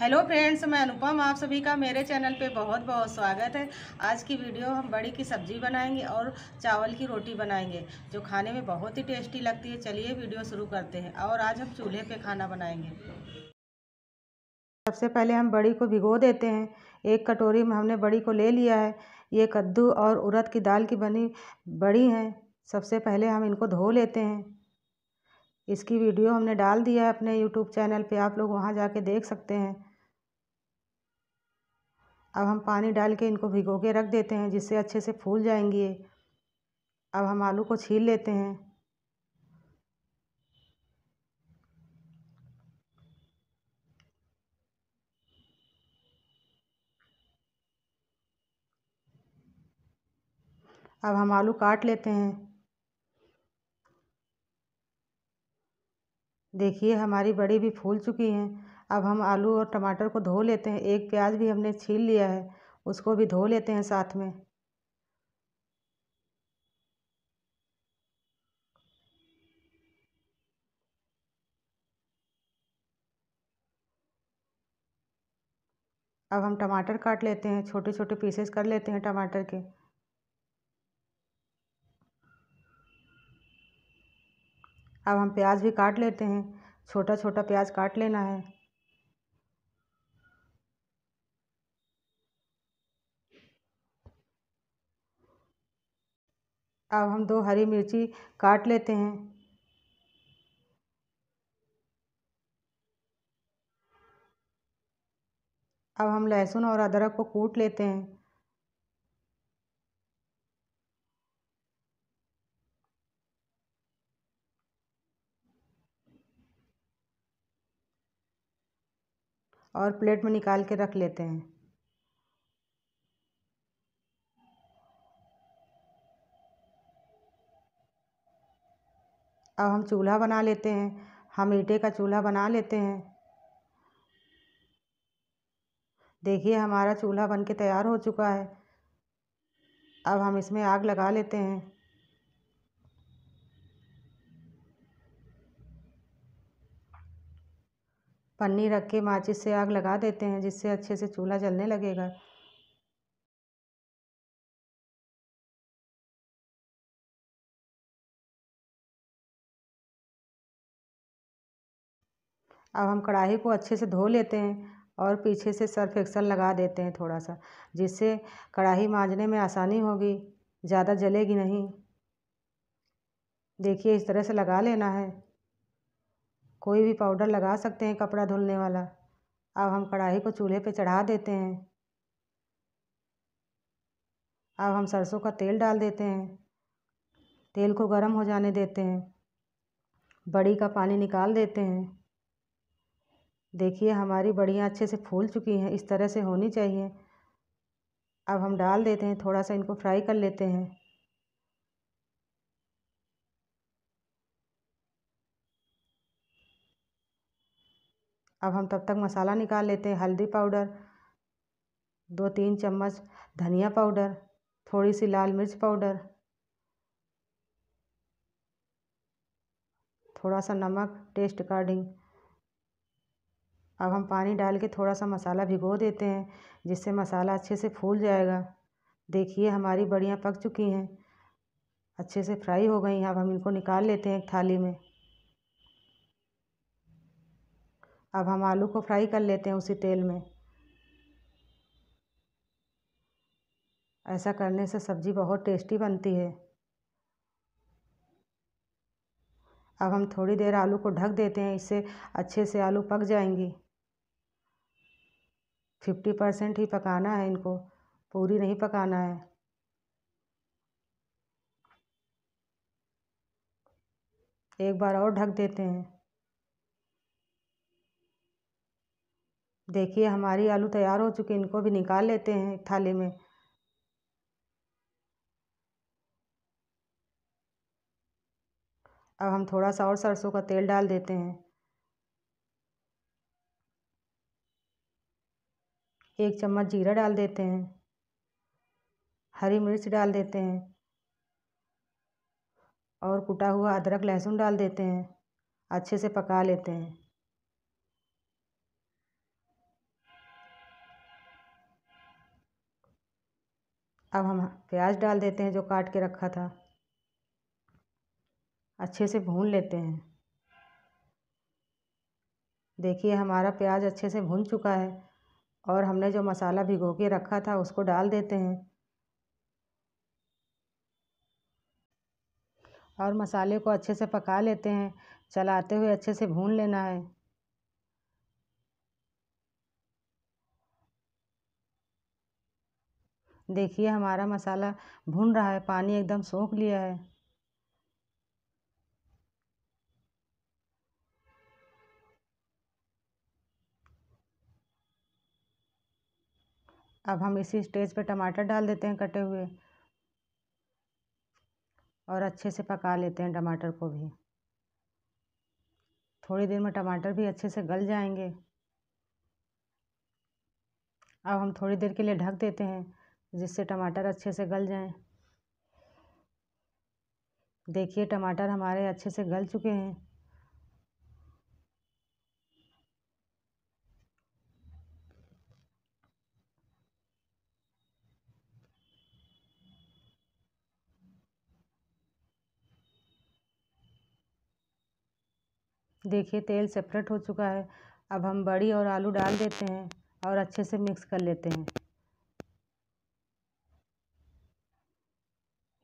hello friends मैं अनुपम आप सभी का मेरे चैनल पे बहुत बहुत स्वागत है आज की वीडियो हम बड़ी की सब्जी बनाएंगे और चावल की रोटी बनाएंगे जो खाने में बहुत ही टेस्टी लगती है चलिए वीडियो शुरू करते हैं और आज हम चूल्हे पे खाना बनाएंगे सबसे पहले हम बड़ी को भिगो देते हैं एक कटोरी में हमने बड़ी को ले लिया है ये कद्दू और उड़द की दाल की बनी बड़ी हैं सबसे पहले हम इनको धो लेते हैं इसकी वीडियो हमने डाल दिया है अपने यूट्यूब चैनल पे आप लोग वहाँ जाके देख सकते हैं अब हम पानी डाल के इनको भिगो के रख देते हैं जिससे अच्छे से फूल जाएंगी अब हम आलू को छील लेते हैं अब हम आलू काट लेते हैं देखिए हमारी बड़ी भी फूल चुकी हैं अब हम आलू और टमाटर को धो लेते हैं एक प्याज भी हमने छील लिया है उसको भी धो लेते हैं साथ में अब हम टमाटर काट लेते हैं छोटे छोटे पीसेस कर लेते हैं टमाटर के अब हम प्याज भी काट लेते हैं छोटा छोटा प्याज काट लेना है अब हम दो हरी मिर्ची काट लेते हैं अब हम लहसुन और अदरक को कूट लेते हैं और प्लेट में निकाल के रख लेते हैं अब हम चूल्हा बना लेते हैं हम ईंटे का चूल्हा बना लेते हैं देखिए हमारा चूल्हा बन के तैयार हो चुका है अब हम इसमें आग लगा लेते हैं पन्नी रख के माचिस से आग लगा देते हैं जिससे अच्छे से चूल्हा जलने लगेगा अब हम कढ़ाई को अच्छे से धो लेते हैं और पीछे से सर्फ एक्सल लगा देते हैं थोड़ा सा जिससे कढ़ाई मांजने में आसानी होगी ज़्यादा जलेगी नहीं देखिए इस तरह से लगा लेना है कोई भी पाउडर लगा सकते हैं कपड़ा धुलने वाला अब हम कढ़ाई को चूल्हे पे चढ़ा देते हैं अब हम सरसों का तेल डाल देते हैं तेल को गर्म हो जाने देते हैं बड़ी का पानी निकाल देते हैं देखिए हमारी बड़ियाँ अच्छे से फूल चुकी हैं इस तरह से होनी चाहिए अब हम डाल देते हैं थोड़ा सा इनको फ्राई कर लेते हैं अब हम तब तक मसाला निकाल लेते हैं हल्दी पाउडर दो तीन चम्मच धनिया पाउडर थोड़ी सी लाल मिर्च पाउडर थोड़ा सा नमक टेस्ट अकॉर्डिंग अब हम पानी डाल के थोड़ा सा मसाला भिगो देते हैं जिससे मसाला अच्छे से फूल जाएगा देखिए हमारी बढ़िया पक चुकी हैं अच्छे से फ्राई हो गई हैं अब हम इनको निकाल लेते हैं एक थाली में अब हम आलू को फ्राई कर लेते हैं उसी तेल में ऐसा करने से सब्ज़ी बहुत टेस्टी बनती है अब हम थोड़ी देर आलू को ढक देते हैं इससे अच्छे से आलू पक जाएंगी फिफ्टी परसेंट ही पकाना है इनको पूरी नहीं पकाना है एक बार और ढक देते हैं देखिए हमारी आलू तैयार हो चुके इनको भी निकाल लेते हैं एक थाली में अब हम थोड़ा सा और सरसों का तेल डाल देते हैं एक चम्मच जीरा डाल देते हैं हरी मिर्च डाल देते हैं और कुटा हुआ अदरक लहसुन डाल देते हैं अच्छे से पका लेते हैं अब हम प्याज डाल देते हैं जो काट के रखा था अच्छे से भून लेते हैं देखिए हमारा प्याज अच्छे से भून चुका है और हमने जो मसाला भिगो के रखा था उसको डाल देते हैं और मसाले को अच्छे से पका लेते हैं चलाते हुए अच्छे से भून लेना है देखिए हमारा मसाला भुन रहा है पानी एकदम सोख लिया है अब हम इसी स्टेज पे टमाटर डाल देते हैं कटे हुए और अच्छे से पका लेते हैं टमाटर को भी थोड़ी देर में टमाटर भी अच्छे से गल जाएंगे अब हम थोड़ी देर के लिए ढक देते हैं जिससे टमाटर अच्छे से गल जाएँ देखिए टमाटर हमारे अच्छे से गल चुके हैं देखिए तेल सेपरेट हो चुका है अब हम बड़ी और आलू डाल देते हैं और अच्छे से मिक्स कर लेते हैं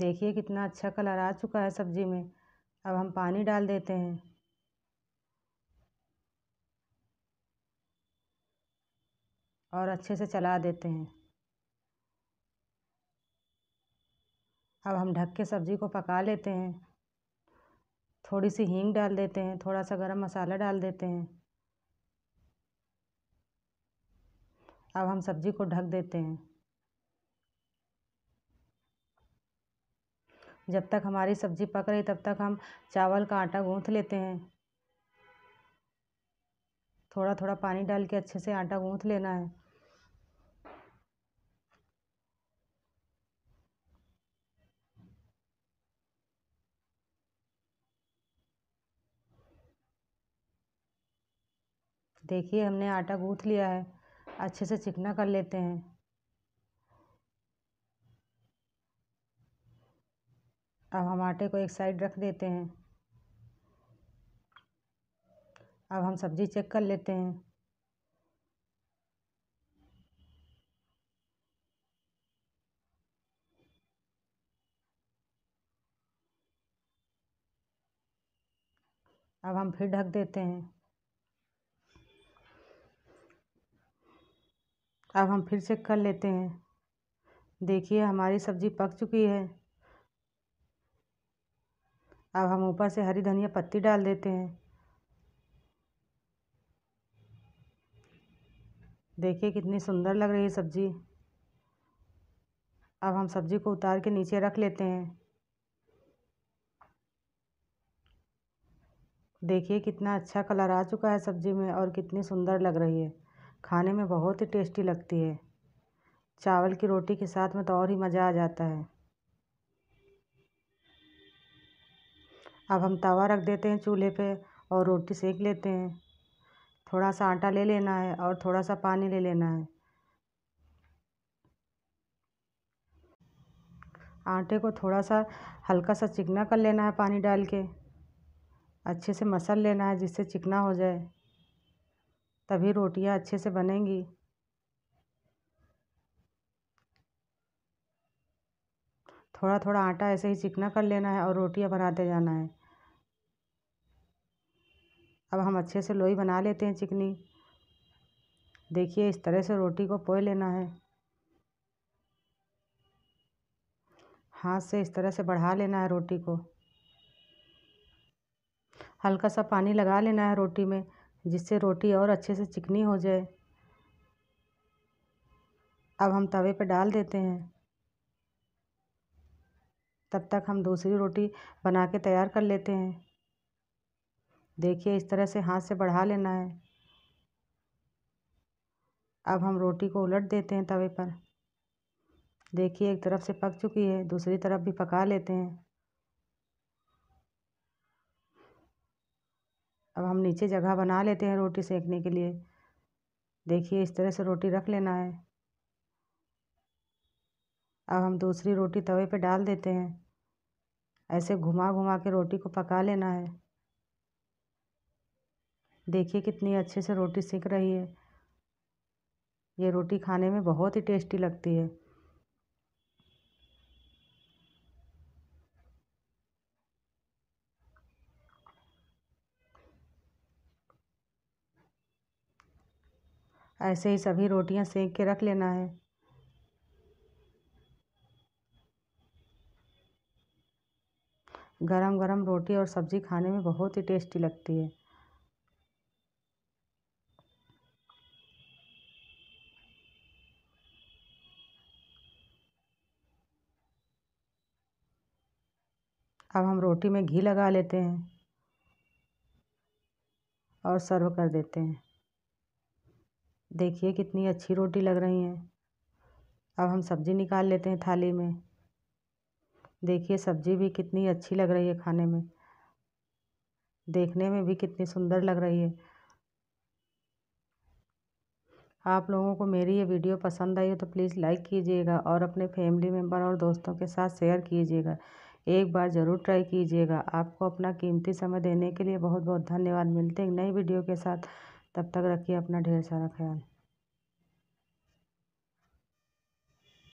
देखिए कितना अच्छा कलर आ चुका है सब्ज़ी में अब हम पानी डाल देते हैं और अच्छे से चला देते हैं अब हम ढक के सब्ज़ी को पका लेते हैं थोड़ी सी हींग डाल देते हैं थोड़ा सा गरम मसाला डाल देते हैं अब हम सब्ज़ी को ढक देते हैं जब तक हमारी सब्ज़ी पक रही तब तक हम चावल का आटा गूँथ लेते हैं थोड़ा थोड़ा पानी डाल के अच्छे से आटा गूँथ लेना है देखिए हमने आटा गूँथ लिया है अच्छे से चिकना कर लेते हैं अब हम आटे को एक साइड रख देते हैं अब हम सब्ज़ी चेक कर लेते हैं अब हम फिर ढक देते हैं अब हम फिर चेक कर लेते हैं देखिए हमारी सब्ज़ी पक चुकी है अब हम ऊपर से हरी धनिया पत्ती डाल देते हैं देखिए कितनी सुंदर लग रही है सब्ज़ी अब हम सब्ज़ी को उतार के नीचे रख लेते हैं देखिए कितना अच्छा कलर आ चुका है सब्ज़ी में और कितनी सुंदर लग रही है खाने में बहुत ही टेस्टी लगती है चावल की रोटी के साथ में तो और ही मज़ा आ जाता है अब हम तवा रख देते हैं चूल्हे पे और रोटी सेक लेते हैं थोड़ा सा आटा ले लेना है और थोड़ा सा पानी ले लेना है आटे को थोड़ा सा हल्का सा चिकना कर लेना है पानी डाल के अच्छे से मसल लेना है जिससे चिकना हो जाए तभी रोटियां अच्छे से बनेंगी थोड़ा थोड़ा आटा ऐसे ही चिकना कर लेना है और रोटियां बनाते जाना है अब हम अच्छे से लोई बना लेते हैं चिकनी देखिए इस तरह से रोटी को पोए लेना है हाथ से इस तरह से बढ़ा लेना है रोटी को हल्का सा पानी लगा लेना है रोटी में जिससे रोटी और अच्छे से चिकनी हो जाए अब हम तवे पे डाल देते हैं तब तक हम दूसरी रोटी बना के तैयार कर लेते हैं देखिए इस तरह से हाथ से बढ़ा लेना है अब हम रोटी को उलट देते हैं तवे पर देखिए एक तरफ से पक चुकी है दूसरी तरफ भी पका लेते हैं अब हम नीचे जगह बना लेते हैं रोटी सेकने के लिए देखिए इस तरह से रोटी रख लेना है अब हम दूसरी रोटी तवे पे डाल देते हैं ऐसे घुमा घुमा के रोटी को पका लेना है देखिए कितनी अच्छे से रोटी सिक रही है ये रोटी खाने में बहुत ही टेस्टी लगती है ऐसे ही सभी रोटियां सेक के रख लेना है गरम गरम रोटी और सब्ज़ी खाने में बहुत ही टेस्टी लगती है अब हम रोटी में घी लगा लेते हैं और सर्व कर देते हैं देखिए कितनी अच्छी रोटी लग रही हैं अब हम सब्ज़ी निकाल लेते हैं थाली में देखिए सब्ज़ी भी कितनी अच्छी लग रही है खाने में देखने में भी कितनी सुंदर लग रही है आप लोगों को मेरी ये वीडियो पसंद आई हो तो प्लीज़ लाइक कीजिएगा और अपने फैमिली मेम्बर और दोस्तों के साथ शेयर कीजिएगा एक बार ज़रूर ट्राई कीजिएगा आपको अपना कीमती समय देने के लिए बहुत बहुत धन्यवाद मिलते हैं नई वीडियो के साथ तब तक रखिए अपना ढेर सारा ख्याल